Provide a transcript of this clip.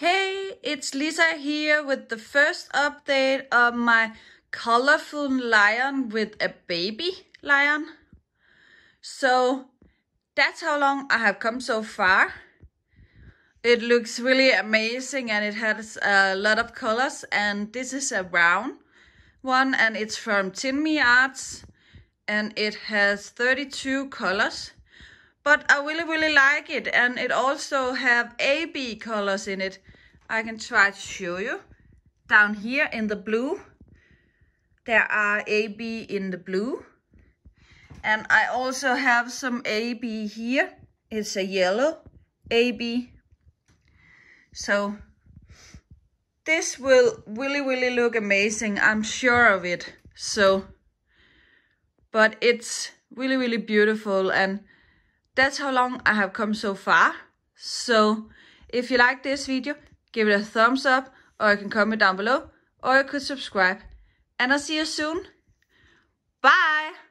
Hey, it's Lisa here with the first update of my colorful lion with a baby lion. So that's how long I have come so far. It looks really amazing and it has a lot of colors and this is a brown one and it's from Tinmi Arts and it has 32 colors. But I really, really like it. And it also have AB colors in it. I can try to show you. Down here in the blue, there are AB in the blue. And I also have some AB here. It's a yellow AB. So this will really, really look amazing. I'm sure of it. So, but it's really, really beautiful. And that's how long I have come so far. So if you like this video, give it a thumbs up or you can comment down below or you could subscribe. And I'll see you soon. Bye!